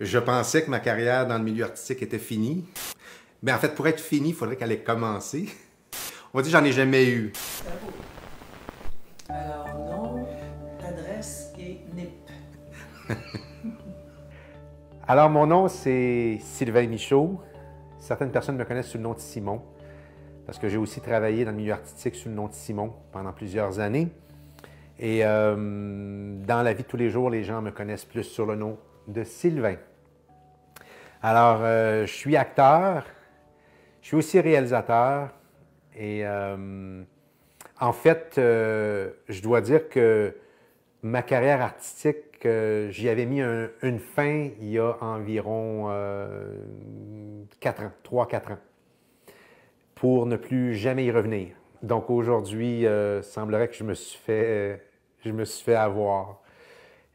Je pensais que ma carrière dans le milieu artistique était finie. Mais en fait, pour être finie, il faudrait qu'elle ait commencé. On va dire j'en ai jamais eu. Euh, alors, Alors, mon nom, c'est Sylvain Michaud. Certaines personnes me connaissent sous le nom de Simon, parce que j'ai aussi travaillé dans le milieu artistique sous le nom de Simon pendant plusieurs années. Et euh, dans la vie de tous les jours, les gens me connaissent plus sur le nom, de Sylvain. Alors, euh, je suis acteur, je suis aussi réalisateur et euh, en fait, euh, je dois dire que ma carrière artistique, j'y avais mis une fin il y a environ quatre ans, 3-4 ans, pour ne plus jamais y revenir. Donc aujourd'hui, il semblerait que je me suis fait, je me suis fait avoir.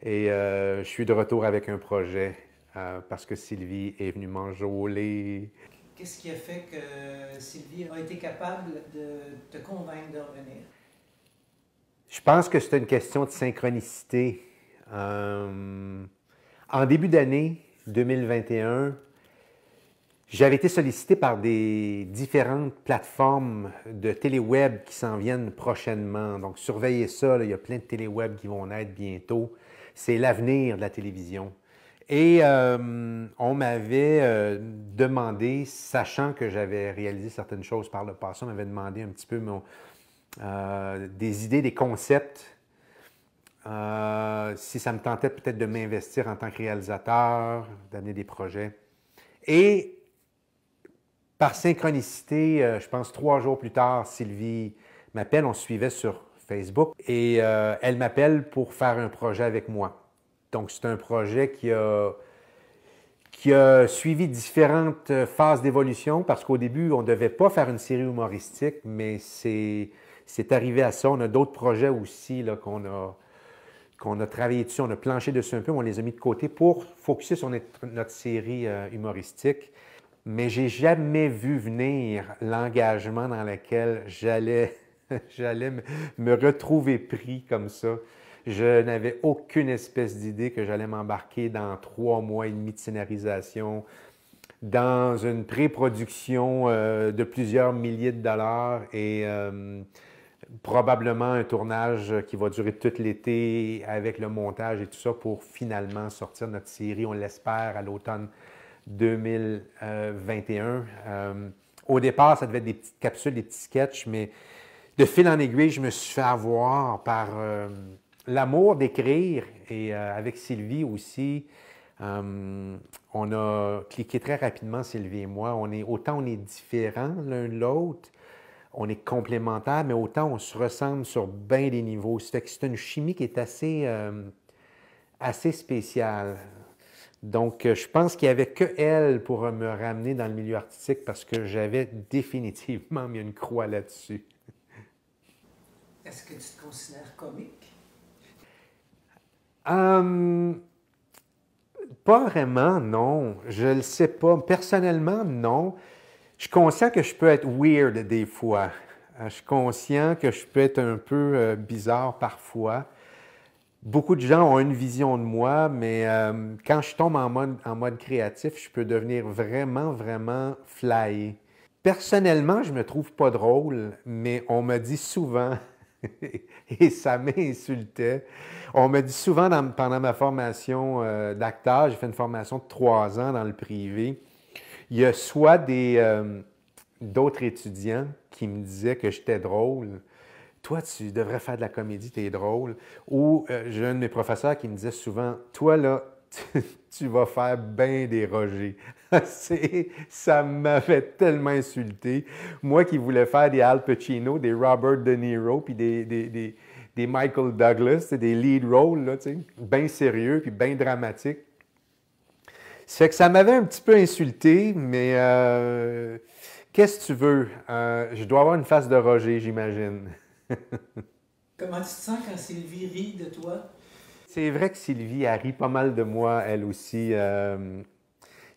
Et euh, je suis de retour avec un projet euh, parce que Sylvie est venue m'enjôler. Qu'est-ce qui a fait que Sylvie a été capable de te convaincre de revenir? Je pense que c'est une question de synchronicité. Euh, en début d'année 2021, j'avais été sollicité par des différentes plateformes de téléweb qui s'en viennent prochainement. Donc, surveillez ça. il y a plein de téléweb qui vont naître bientôt c'est l'avenir de la télévision. Et euh, on m'avait euh, demandé, sachant que j'avais réalisé certaines choses par le passé, on m'avait demandé un petit peu euh, des idées, des concepts, si ça me tentait peut-être de m'investir en tant que réalisateur, d'amener des projets. Et par synchronicité, je pense trois jours plus tard, Sylvie m'appelle, on suivait sur Facebook. Et euh, elle m'appelle pour faire un projet avec moi. Donc, c'est un projet qui a, qui suivi différentes euh, phases d'évolution parce qu'au début, on ne devait pas faire une série humoristique, mais c'est, arrivé à ça. On a d'autres projets aussi qu'on a qu'on a travaillé dessus, on a planché dessus un peu, on les a mis de côté pour focuser sur notre, série euh, humoristique. Mais j'ai jamais vu venir l'engagement dans lequel j'allais J'allais me retrouver pris comme ça. Je n'avais aucune espèce d'idée que j'allais m'embarquer dans trois mois et demi de scénarisation, dans une pré-production euh, de plusieurs milliers de dollars et euh, probablement un tournage qui va durer tout l'été avec le montage et tout ça pour finalement sortir notre série, on l'espère, à l'automne 2021. Euh, au départ, ça devait être des petites capsules, des petits sketchs, mais de fil en aiguille, je me suis fait avoir par euh, l'amour d'écrire et euh, avec Sylvie aussi. Euh, on a cliqué très rapidement, Sylvie et moi. autant on est différents l'un de l'autre, on est complémentaires, mais autant on se ressemble sur bien des niveaux. c'est une chimie qui est assez, assez spéciale. Donc, je pense qu'il n'y avait que elle pour me ramener dans le milieu artistique parce que j'avais définitivement mis une croix là-dessus. Est-ce que tu te considères comique? Euh, pas vraiment, non. Je le sais pas. Personnellement, non. Je suis conscient que je peux être weird des fois. Euh, je suis conscient que je peux être un peu euh, bizarre parfois. Beaucoup de gens ont une vision de moi, mais quand je tombe en mode, en mode créatif, je peux devenir vraiment, vraiment fly. Personnellement, je me trouve pas drôle, mais on me dit souvent et ça m'insultait. On me dit souvent pendant ma formation euh, d'acteur, j'ai fait une formation de trois ans dans le privé, il y a soit euh, d'autres étudiants qui me disaient que j'étais drôle. Toi, tu devrais faire de la comédie, t'es drôle. Ou euh, j'ai un de mes professeurs qui me disait souvent, toi là, tu, vas faire bien des rogers. ça m'avait tellement insulté. Moi qui voulais faire des Al Pacino, des Robert De Niro, puis des, des, Michael Douglas, des lead roles, bien sérieux, puis bien dramatique. C'est que ça m'avait un petit peu insulté, mais euh, qu'est-ce que tu veux? Euh, je dois avoir une face de Roger, j'imagine. Comment tu te sens quand Sylvie rit de toi? C'est vrai que Sylvie a ri pas mal de moi, elle aussi. Euh,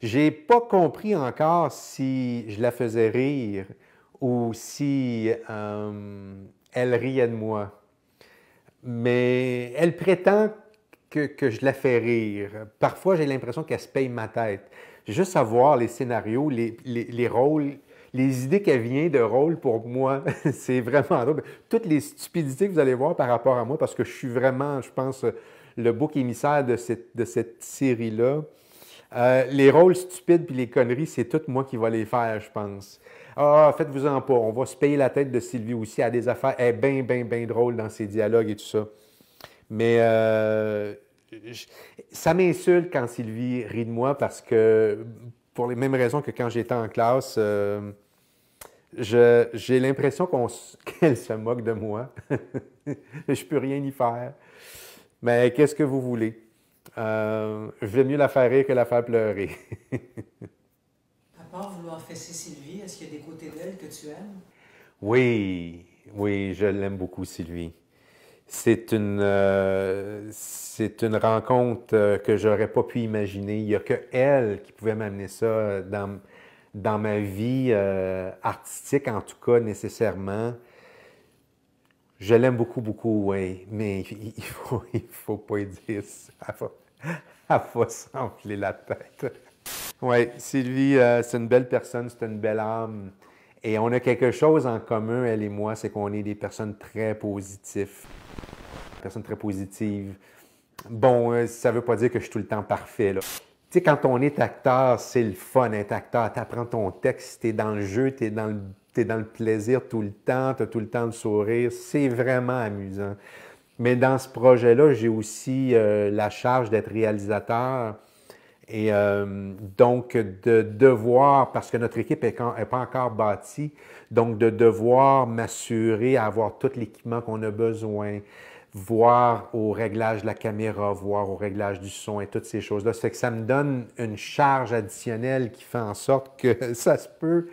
j'ai pas compris encore si je la faisais rire ou si euh, elle riait de moi. Mais elle prétend que, que je la fais rire. Parfois, j'ai l'impression qu'elle se paye ma tête. Juste à voir les scénarios, les, les, rôles, les idées qu'elle vient de rôle pour moi, c'est vraiment drôle. Toutes les stupidités que vous allez voir par rapport à moi, parce que je suis vraiment, je pense, le book émissaire de cette, série-là. Euh, les rôles stupides puis les conneries, c'est tout moi qui va les faire, je pense. Ah, faites-vous-en pas. On va se payer la tête de Sylvie aussi à des affaires. Elle est bien, bien, bien drôle dans ses dialogues et tout ça. Mais euh, ça m'insulte quand Sylvie rit de moi parce que, pour les mêmes raisons que quand j'étais en classe, euh, j'ai l'impression qu'elle se moque de moi. je peux rien y faire. Mais qu'est-ce que vous voulez? Euh, je vais mieux la faire rire que la faire pleurer. à part vouloir fesser Sylvie, est-ce qu'il y a des côtés d'elle que tu aimes? Oui, oui, je l'aime beaucoup, Sylvie. C'est une, euh, c'est une rencontre euh, que j'aurais pas pu imaginer. Il n'y a que elle qui pouvait m'amener ça dans, dans ma vie artistique, en tout cas, nécessairement. Je l'aime beaucoup, beaucoup, oui, mais il ne faut, il faut pas dire ça. Elle va s'enfler la tête. Oui, Sylvie, euh, c'est une belle personne, c'est une belle âme. Et on a quelque chose en commun, elle et moi, c'est qu'on est des personnes très positives. Personnes très positives. Bon, euh, ça ne veut pas dire que je suis tout le temps parfait, Tu sais, quand on est acteur, c'est le fun d'être acteur. Tu apprends ton texte, tu es dans le jeu, tu es dans le tu dans le plaisir tout le temps, tu as tout le temps de sourire. C'est vraiment amusant. Mais dans ce projet-là, j'ai aussi euh, la charge d'être réalisateur et euh, donc de devoir, parce que notre équipe n'est pas encore bâtie, donc de devoir m'assurer avoir tout l'équipement qu'on a besoin, voir au réglage de la caméra, voir au réglage du son et toutes ces choses-là. C'est que ça me donne une charge additionnelle qui fait en sorte que ça se peut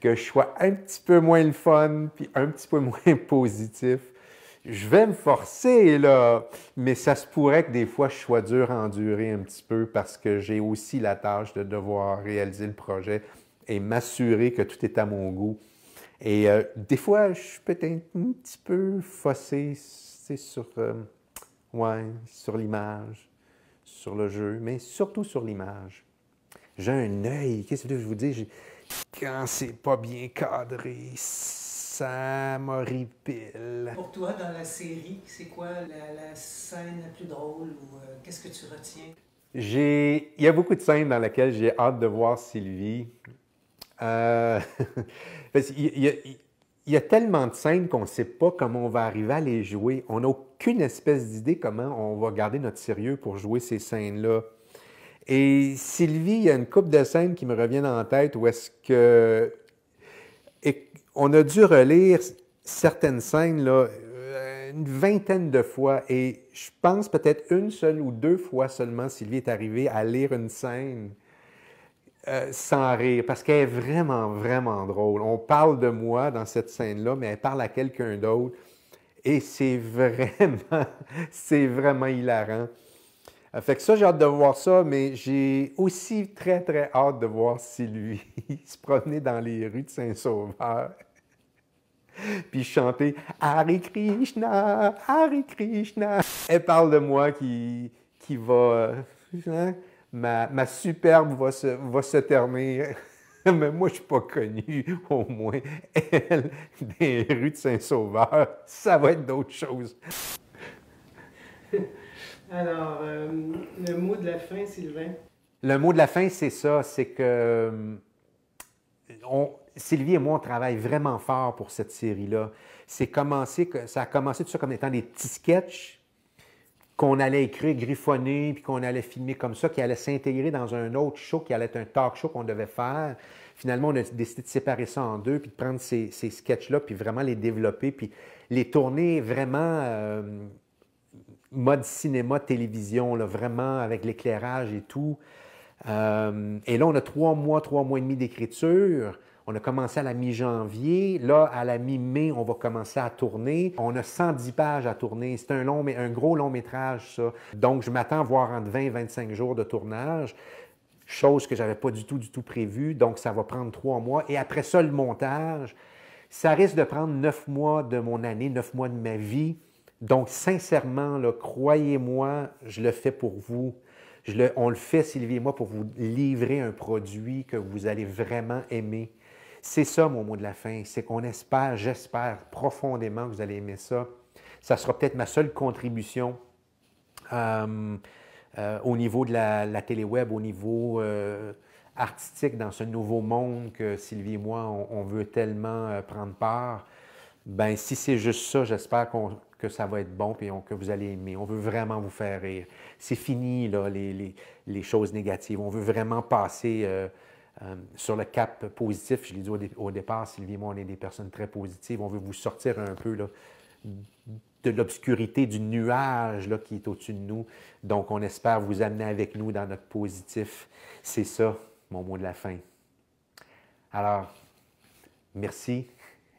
que je sois un petit peu moins le fun, puis un petit peu moins positif. Je vais me forcer, là, mais ça se pourrait que des fois je sois dur à endurer un petit peu parce que j'ai aussi la tâche de devoir réaliser le projet et m'assurer que tout est à mon goût. Et euh, des fois, je suis peut-être un petit peu faussé sur, euh, ouais, sur l'image, sur le jeu, mais surtout sur l'image. J'ai un œil, qu'est-ce que je vous dis? Quand c'est pas bien cadré, ça m'horripile. Pour toi, dans la série, c'est quoi la, scène la plus drôle ou euh, qu'est-ce que tu retiens? J'ai... Il y a beaucoup de scènes dans lesquelles j'ai hâte de voir Sylvie. Euh... il, y a, il y a tellement de scènes qu'on ne sait pas comment on va arriver à les jouer. On n'a aucune espèce d'idée comment on va garder notre sérieux pour jouer ces scènes-là. Et Sylvie, il y a une coupe de scènes qui me reviennent en tête où est-ce que. on a dû relire certaines scènes là, euh, une vingtaine de fois et je pense peut-être une seule ou deux fois seulement Sylvie est arrivée à lire une scène euh, sans rire, parce qu'elle est vraiment, vraiment drôle. On parle de moi dans cette scène-là, mais elle parle à quelqu'un d'autre. Et c'est vraiment, c'est vraiment hilarant. Euh, fait que ça, j'ai hâte de voir ça, mais j'ai aussi très, très hâte de voir si lui se promenait dans les rues de Saint-Sauveur puis chantait « Hare Krishna, Hare Krishna. Elle parle de moi qui, qui va... Euh, hein? ma, superbe va se, va se ternir. Mais moi, je ne suis pas connu, au moins. Elle, des rues de Saint-Sauveur, ça va être d'autres choses. Alors, euh, le mot de la fin, Sylvain? Le mot de la fin, c'est ça, c'est que Sylvie et moi, on travaille vraiment fort pour cette série-là. C'est commencé, ça a commencé tout ça comme étant des petits sketchs qu'on allait écrire, griffonner, puis qu'on allait filmer comme ça, qui allait s'intégrer dans un autre show, qui allait être un talk show qu'on devait faire. Finalement, on a décidé de séparer ça en deux, puis de prendre ces, ces sketchs-là, puis vraiment les développer, puis les tourner vraiment euh, mode cinéma, télévision, là, vraiment avec l'éclairage et tout. Euh, et là, on a trois mois, trois mois et demi d'écriture. On a commencé à la mi-janvier. Là, à la mi-mai, on va commencer à tourner. On a 110 pages à tourner. C'est un, long, un gros long métrage, ça. Donc, je m'attends à voir entre 20 et 25 jours de tournage chose que je n'avais pas du tout, du tout prévue. Donc, ça va prendre trois mois. Et après ça, le montage, ça risque de prendre neuf mois de mon année, neuf mois de ma vie. Donc, sincèrement, croyez-moi, je le fais pour vous. Je le, on le fait, Sylvie et moi, pour vous livrer un produit que vous allez vraiment aimer. C'est ça mon mot de la fin, c'est qu'on espère, j'espère profondément que vous allez aimer ça. Ça sera peut-être ma seule contribution euh, euh, au niveau de la, la téléweb, au niveau euh, artistique, dans ce nouveau monde que Sylvie et moi, on, veut tellement prendre part. Ben, si c'est juste ça, j'espère que ça va être bon et que vous allez aimer. On veut vraiment vous faire rire. C'est fini, là, les, les, choses négatives. On veut vraiment passer euh, sur le cap positif, je l'ai dit au, départ, Sylvie et moi, on est des personnes très positives. On veut vous sortir un peu de l'obscurité, du nuage qui est au-dessus de nous. Donc, on espère vous amener avec nous dans notre positif. C'est ça, mon mot de la fin. Alors, merci.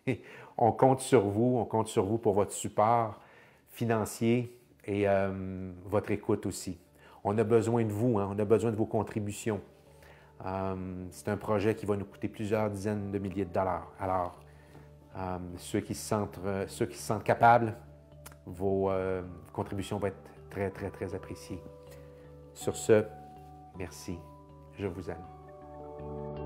on compte sur vous, on compte sur vous pour votre support financier et euh, votre écoute aussi. On a besoin de vous, hein. on a besoin de vos contributions. Euh, c'est un projet qui va nous coûter plusieurs dizaines de milliers de dollars. Alors, euh, ceux, qui se sentent, euh, ceux qui sentent capables, vos contributions vont être très, très, très appréciées. Sur ce, merci. Je vous aime.